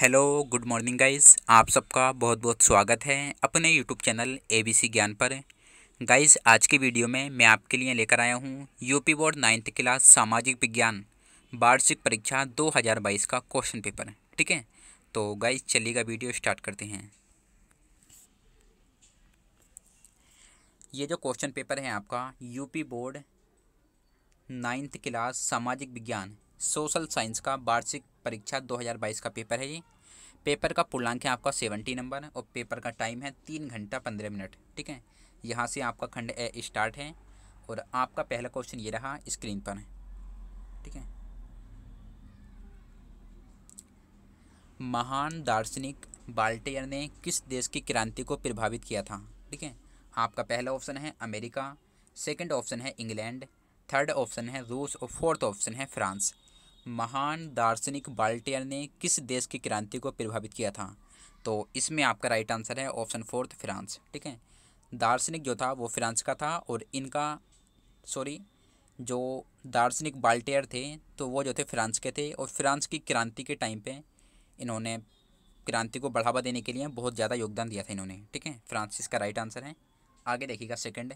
hello good morning guys आप सबका बहुत बहुत स्वागत है अपने यूट्यूब चैनल एबीसी ज्ञान पर गाइस आज की वीडियो में मैं आपके लिए लेकर आया हूँ यूपी बोर्ड नाइन्थ क्लास सामाजिक विज्ञान वार्षिक परीक्षा 2022 का क्वेश्चन पेपर ठीक है तो गाइस चलिएगा वीडियो स्टार्ट करते हैं ये जो क्वेश्चन पेपर है आपका यूपी बोर्ड नाइन्थ क्लास सामाजिक विज्ञान सोशल साइंस का वार्षिक परीक्षा 2022 का पेपर है ये पेपर का पूर्णांक है आपका सेवेंटी नंबर और पेपर का टाइम है तीन घंटा पंद्रह मिनट ठीक है यहाँ से आपका खंड ए स्टार्ट है और आपका पहला क्वेश्चन ये रहा स्क्रीन पर है ठीक है महान दार्शनिक बाल्टेयर ने किस देश की क्रांति को प्रभावित किया था ठीक है आपका पहला ऑप्शन है अमेरिका सेकंड ऑप्शन है इंग्लैंड थर्ड ऑप्शन है रूस और फोर्थ ऑप्शन है फ्रांस महान दार्शनिक बाल्टियर ने किस देश की क्रांति को प्रभावित किया था तो इसमें आपका राइट आंसर है ऑप्शन फोर्थ फ्रांस ठीक है दार्शनिक जो था वो फ्रांस का था और इनका सॉरी जो दार्शनिक बाल्टेयर थे तो वो जो थे फ्रांस के थे और फ्रांस की क्रांति के टाइम पे इन्होंने क्रांति को बढ़ावा देने के लिए बहुत ज़्यादा योगदान दिया था इन्होंने ठीक है फ्रांस इसका राइट आंसर है आगे देखिएगा सेकेंड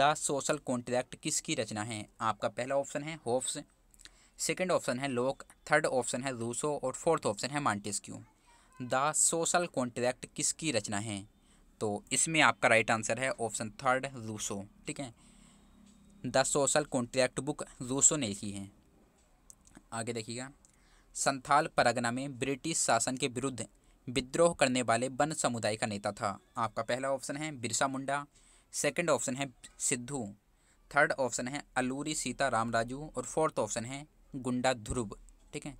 द सोशल कॉन्ट्रैक्ट किसकी रचना है आपका पहला ऑप्शन है होफ्स सेकेंड ऑप्शन है लोक थर्ड ऑप्शन है रूसो और फोर्थ ऑप्शन है मॉन्टेस्क्यू द सोशल कॉन्ट्रैक्ट किसकी रचना है तो इसमें आपका राइट आंसर है ऑप्शन थर्ड रूसो ठीक है the social contract book Rousseau ने लिखी है आगे देखिएगा संथाल परगना में ब्रिटिश शासन के विरुद्ध विद्रोह करने वाले वन समुदाय का नेता था आपका पहला ऑप्शन है बिरसा मुंडा सेकंड ऑप्शन है सिद्धू थर्ड ऑप्शन है अलूरी सीता राम राजू और फोर्थ ऑप्शन है गुंडा ध्रुव ठीक है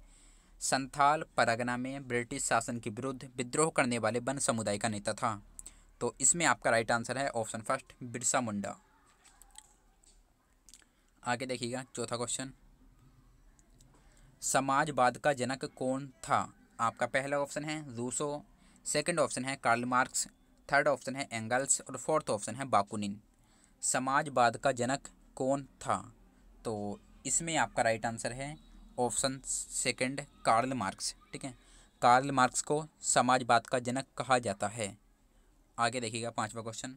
संथाल परगना में ब्रिटिश शासन के विरुद्ध विद्रोह करने वाले वन समुदाय का नेता था तो इसमें आपका राइट आंसर है ऑप्शन फर्स्ट बिरसा मुंडा आगे देखिएगा चौथा क्वेश्चन समाजवाद का जनक कौन था आपका पहला ऑप्शन है रूसो सेकंड ऑप्शन है कार्ल मार्क्स थर्ड ऑप्शन है एंगल्स और फोर्थ ऑप्शन है बाकुनिन समाजवाद का जनक कौन था तो इसमें आपका राइट आंसर है ऑप्शन सेकंड कार्ल मार्क्स ठीक है कार्ल मार्क्स को समाजवाद का जनक कहा जाता है आगे देखिएगा पांचवा क्वेश्चन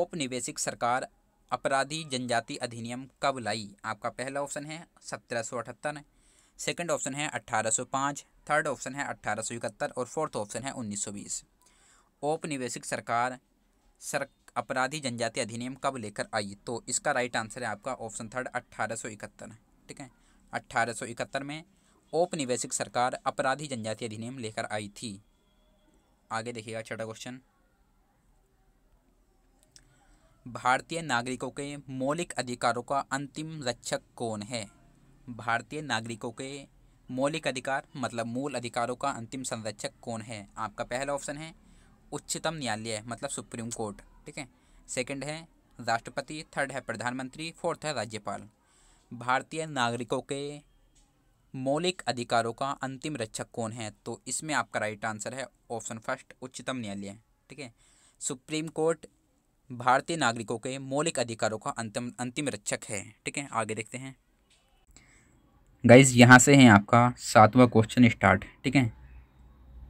औपनिवेशिक सरकार अपराधी जनजाति अधिनियम कब लाई आपका पहला ऑप्शन है सत्रह सौ अठहत्तर सेकेंड ऑप्शन है अट्ठारह सौ पाँच थर्ड ऑप्शन है अट्ठारह सौ इकहत्तर और फोर्थ ऑप्शन है उन्नीस सौ बीस औपनिवेशिक सरकार सर अपराधी जनजाति अधिनियम कब लेकर आई तो इसका राइट आंसर है आपका ऑप्शन थर्ड अट्ठारह ठीक है अट्ठारह में औपनिवेशिक सरकार अपराधी जनजाति अधिनियम लेकर आई थी आगे देखिएगा छठा क्वेश्चन भारतीय नागरिकों के मौलिक अधिकारों का अंतिम रक्षक कौन है भारतीय नागरिकों के मौलिक अधिकार मतलब मूल अधिकारों का अंतिम संरक्षक कौन है आपका पहला ऑप्शन है उच्चतम न्यायालय मतलब सुप्रीम कोर्ट ठीक है सेकंड है राष्ट्रपति थर्ड है प्रधानमंत्री फोर्थ है राज्यपाल भारतीय नागरिकों के मौलिक अधिकारों का अंतिम रक्षक कौन है तो इसमें आपका राइट आंसर है ऑप्शन फर्स्ट उच्चतम न्यायालय ठीक है सुप्रीम कोर्ट भारतीय नागरिकों के मौलिक अधिकारों का अंतिम अंतिम रक्षक है ठीक है आगे देखते हैं गाइज यहाँ से है आपका सातवां क्वेश्चन स्टार्ट ठीक है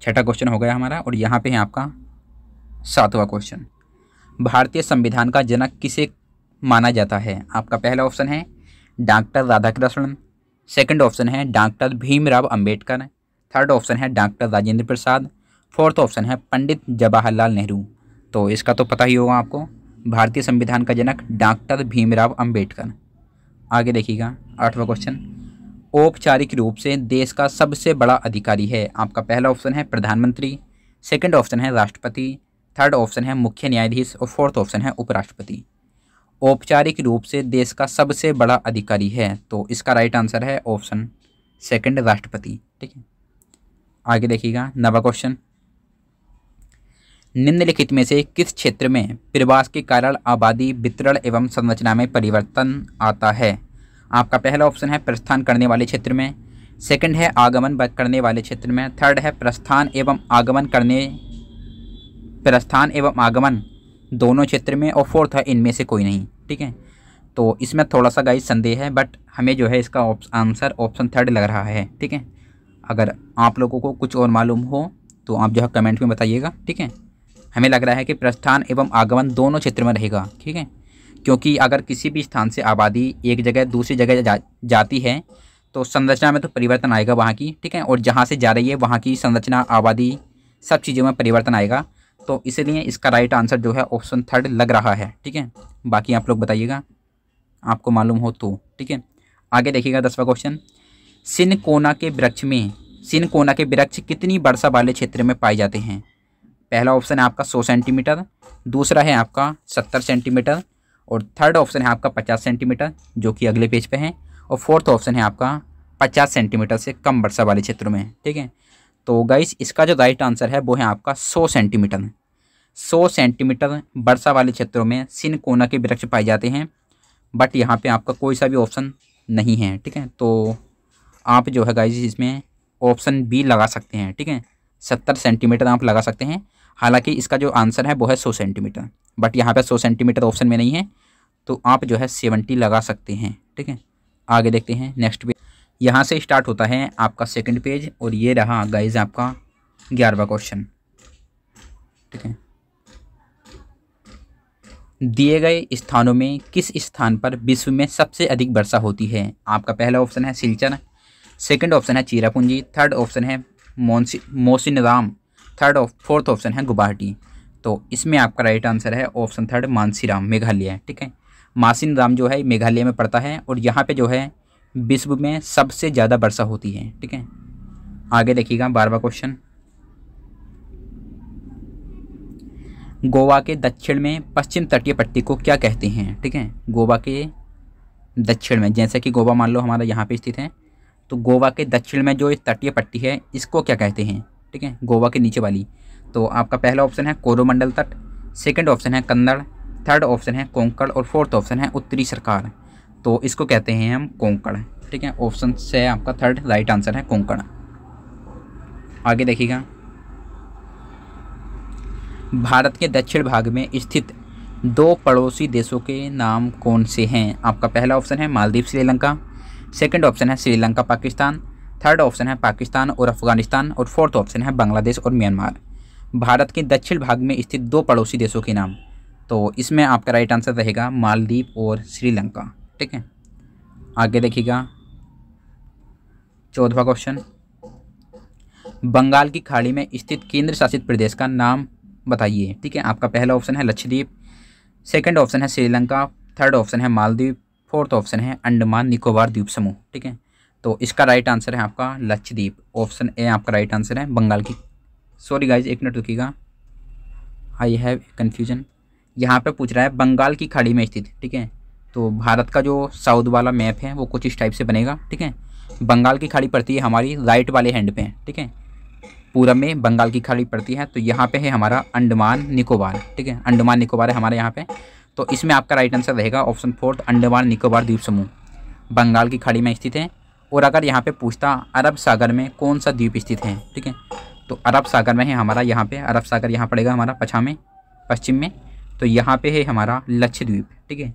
छठा क्वेश्चन हो गया हमारा और यहाँ पे है आपका सातवां क्वेश्चन भारतीय संविधान का जनक किसे माना जाता है आपका पहला ऑप्शन है डॉक्टर राधाकृष्णन सेकंड ऑप्शन है doctor Bhimrao Ambedkar third option है doctor Rajendra Prasad fourth option है पंडित जवाहरलाल नेहरू तो इसका तो पता ही होगा आपको भारतीय संविधान का जनक डॉक्टर भीमराव अंबेडकर आगे देखिएगा आठवां क्वेश्चन औपचारिक रूप से देश का सबसे बड़ा अधिकारी है आपका पहला ऑप्शन है प्रधानमंत्री सेकंड ऑप्शन है राष्ट्रपति थर्ड ऑप्शन है मुख्य न्यायाधीश और फोर्थ ऑप्शन है उपराष्ट्रपति औपचारिक रूप से देश का सबसे बड़ा अधिकारी है तो इसका राइट आंसर है ऑप्शन सेकंड राष्ट्रपति ठीक है आगे देखिएगा नवा क्वेश्चन निम्नलिखित में से किस क्षेत्र में प्रवास के कारण आबादी वितरण एवं संरचना में परिवर्तन आता है आपका पहला ऑप्शन है प्रस्थान करने वाले क्षेत्र में सेकंड है आगमन करने वाले क्षेत्र में थर्ड है प्रस्थान एवं आगमन करने प्रस्थान एवं आगमन दोनों क्षेत्र में और फोर्थ है इनमें से कोई नहीं ठीक है तो इसमें थोड़ा सा गाइस संदेह है बट हमें जो है इसका आंसर ऑप्शन थर्ड लग रहा है ठीक है अगर आप लोगों को कुछ और मालूम हो तो आप जो है कमेंट में बताइएगा ठीक है हमें लग रहा है कि प्रस्थान एवं आगमन दोनों क्षेत्र में रहेगा ठीक है क्योंकि अगर किसी भी स्थान से आबादी एक जगह दूसरी जगह जा, जाती है तो संरचना में तो परिवर्तन आएगा वहाँ की ठीक है और जहाँ से जा रही है वहाँ की संरचना आबादी सब चीज़ों में परिवर्तन आएगा तो इसलिए इसका राइट आंसर जो है ऑप्शन थर्ड लग रहा है ठीक है बाकी आप लोग बताइएगा आपको मालूम हो तो ठीक है आगे देखिएगा दसवा क्वेश्चन सिनकोना के वृक्ष में सिनकोना के वृक्ष कितनी वर्षा वाले क्षेत्र में पाए जाते हैं पहला ऑप्शन है आपका सौ सेंटीमीटर दूसरा है आपका सत्तर सेंटीमीटर और थर्ड ऑप्शन है आपका पचास सेंटीमीटर जो कि अगले पेज पे है और फोर्थ ऑप्शन है आपका पचास सेंटीमीटर से कम वर्षा वाले क्षेत्रों में ठीक है तो गाइस इसका जो राइट आंसर है वो है आपका सौ सेंटीमीटर सौ सेंटीमीटर वर्षा वाले क्षेत्रों में सिन कोना के वृक्ष पाए जाते हैं बट यहाँ पे आपका कोई सा भी ऑप्शन नहीं है ठीक है तो आप जो है गाइज इसमें ऑप्शन बी लगा सकते हैं ठीक है सत्तर सेंटीमीटर आप लगा सकते हैं हालांकि इसका जो आंसर है वो है सौ सेंटीमीटर बट यहाँ पे सौ सेंटीमीटर ऑप्शन में नहीं है तो आप जो है सेवेंटी लगा सकते हैं ठीक है आगे देखते हैं नेक्स्ट भी यहाँ से स्टार्ट होता है आपका सेकंड पेज और ये रहा गाइज आपका ग्यारहवा क्वेश्चन ठीक है दिए गए स्थानों में किस स्थान पर विश्व में सबसे अधिक वर्षा होती है आपका पहला ऑप्शन है सिलचर सेकंड ऑप्शन है चीरापूंजी थर्ड ऑप्शन है मोसी Mawsynram third fourth option है गुवाहाटी तो इसमें आपका राइट आंसर है ऑप्शन थर्ड मानसीराम मेघालय ठीक है मासिन राम जो है मेघालय में पड़ता है और यहाँ पे जो है विश्व में सबसे ज़्यादा वर्षा होती है ठीक है आगे देखिएगा बारवा क्वेश्चन गोवा के दक्षिण में पश्चिम तटीय पट्टी को क्या कहते हैं ठीक है गोवा के दक्षिण में जैसे कि गोवा मान लो हमारा यहाँ पे स्थित है तो गोवा के दक्षिण में जो तटीय पट्टी है इसको क्या कहते हैं ठीक है गोवा के नीचे वाली तो आपका पहला ऑप्शन है कोरोमंडल तट सेकंड ऑप्शन है कन्नड़ थर्ड ऑप्शन है कोंकण और फोर्थ ऑप्शन है उत्तरी सरकार तो इसको कहते हैं हम कोंकण ठीक है ऑप्शन से आपका थर्ड राइट आंसर है कोंकण आगे देखिएगा भारत के दक्षिण भाग में स्थित दो पड़ोसी देशों के नाम कौन से हैं आपका पहला ऑप्शन है मालदीव श्रीलंका सेकंड ऑप्शन है श्रीलंका पाकिस्तान थर्ड ऑप्शन है पाकिस्तान और अफगानिस्तान और फोर्थ ऑप्शन है बांग्लादेश और म्यांमार भारत के दक्षिण भाग में स्थित दो पड़ोसी देशों के नाम तो इसमें आपका राइट आंसर रहेगा मालदीव और श्रीलंका ठीक है आगे देखिएगा चौदवा क्वेश्चन बंगाल की खाड़ी में स्थित केंद्र शासित प्रदेश का नाम बताइए ठीक है आपका पहला ऑप्शन है लक्षद्वीप सेकंड ऑप्शन है श्रीलंका थर्ड ऑप्शन है मालदीव फोर्थ ऑप्शन है अंडमान निकोबार द्वीप समूह ठीक है तो इसका राइट आंसर है आपका लक्षद्वीप ऑप्शन ए आपका राइट आंसर है बंगाल की सॉरी गाइज एक मिनट रुकीगा आई हैव कन्फ्यूजन यहाँ पर पूछ रहा है बंगाल की खाड़ी में स्थित ठीक है तो भारत का जो साउथ वाला मैप है वो कुछ इस टाइप से बनेगा ठीक है बंगाल की खाड़ी पड़ती है हमारी राइट वाले हैंड पे ठीक है पूरब में बंगाल की खाड़ी पड़ती है तो यहाँ पे है हमारा अंडमान निकोबार ठीक है अंडमान निकोबार है हमारे यहाँ पे तो इसमें आपका राइट आंसर रहेगा ऑप्शन फोर्थ अंडमान निकोबार द्वीप समूह बंगाल की खाड़ी में स्थित है और अगर यहाँ पे पूछता अरब सागर में कौन सा द्वीप स्थित है ठीक है तो अरब सागर में है हमारा यहाँ पर अरब सागर यहाँ पड़ेगा हमारा पछा में पश्चिम में तो यहाँ पर है हमारा लक्षद्वीप ठीक है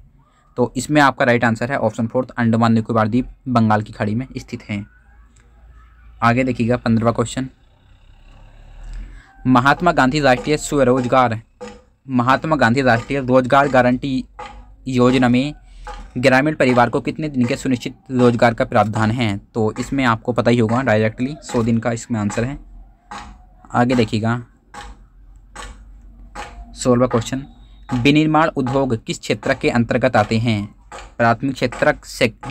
तो इसमें आपका राइट आंसर है ऑप्शन फोर्थ अंडमान निकोबार द्वीप बंगाल की खाड़ी में स्थित हैं आगे देखिएगा पंद्रवा क्वेश्चन महात्मा गांधी राष्ट्रीय स्वरोजगार महात्मा गांधी राष्ट्रीय रोजगार गारंटी योजना में ग्रामीण परिवार को कितने दिन के सुनिश्चित रोजगार का प्रावधान है तो इसमें आपको पता ही होगा डायरेक्टली सौ दिन का इसमें आंसर है आगे देखिएगा सोलवा क्वेश्चन विनिर्माण उद्योग किस क्षेत्र के अंतर्गत आते हैं प्राथमिक क्षेत्रक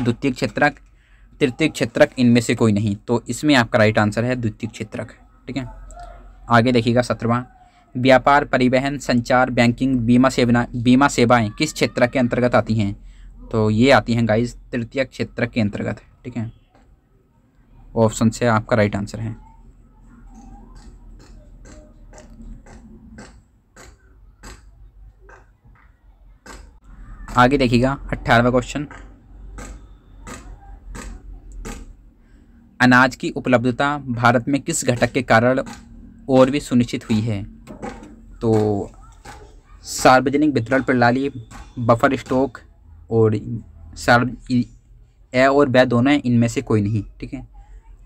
द्वितीय क्षेत्रक तृतीय क्षेत्रक इनमें से कोई नहीं तो इसमें आपका राइट आंसर है द्वितीय क्षेत्रक ठीक है आगे देखिएगा सत्रवा व्यापार परिवहन संचार बैंकिंग बीमा सेवना बीमा सेवाएं किस क्षेत्र के अंतर्गत आती हैं तो ये आती हैं गाइस तृतीय क्षेत्र के अंतर्गत ठीक है ऑप्शन से आपका राइट आंसर है आगे देखिएगा अट्ठारहवा क्वेश्चन अनाज की उपलब्धता भारत में किस घटक के कारण और भी सुनिश्चित हुई है तो सार्वजनिक वितरण प्रणाली बफर स्टॉक और सार्व ए और बै दोनों हैं इनमें से कोई नहीं ठीक है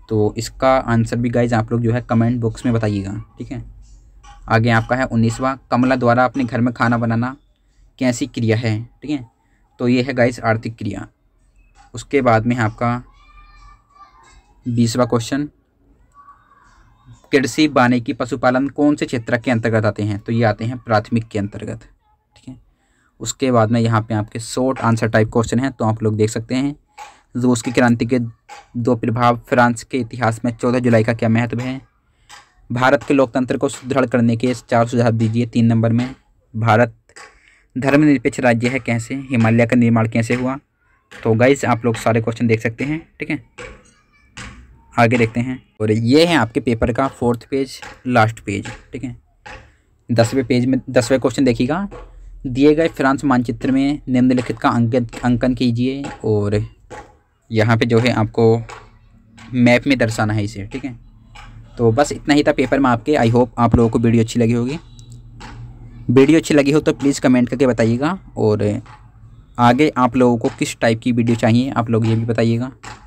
तो इसका आंसर भी गाइज आप लोग जो है कमेंट बॉक्स में बताइएगा ठीक है आगे आपका है उन्नीसवा कमला द्वारा अपने घर में खाना बनाना कैसी क्रिया है ठीक है तो ये है गाइस आर्थिक क्रिया उसके बाद में है आपका बीसवा क्वेश्चन कृषि वानिकी पशुपालन कौन से क्षेत्र के अंतर्गत आते हैं तो ये आते हैं प्राथमिक के अंतर्गत ठीक है उसके बाद में यहाँ पे आपके शॉर्ट आंसर टाइप क्वेश्चन है तो आप लोग देख सकते हैं रूस की क्रांति के दो प्रभाव फ्रांस के इतिहास में चौदह जुलाई का क्या महत्व है भारत के लोकतंत्र को सुदृढ़ करने के चार सुझाव दीजिए तीन नंबर में भारत धर्मनिरपेक्ष राज्य है कैसे हिमालय का निर्माण कैसे हुआ तो गाइस आप लोग सारे क्वेश्चन देख सकते हैं ठीक है आगे देखते हैं और ये है आपके पेपर का फोर्थ पेज लास्ट पेज ठीक है दसवें पेज में दसवें क्वेश्चन देखिएगा दिए गए फ्रांस मानचित्र में निम्नलिखित का अंकन अंकन कीजिए और यहाँ पे जो है आपको मैप में दर्शाना है इसे ठीक है तो बस इतना ही था पेपर में आपके आई होप आप लोगों को वीडियो अच्छी लगी होगी वीडियो अच्छी लगी हो तो प्लीज़ कमेंट करके बताइएगा और आगे आप लोगों को किस टाइप की वीडियो चाहिए आप लोग ये भी बताइएगा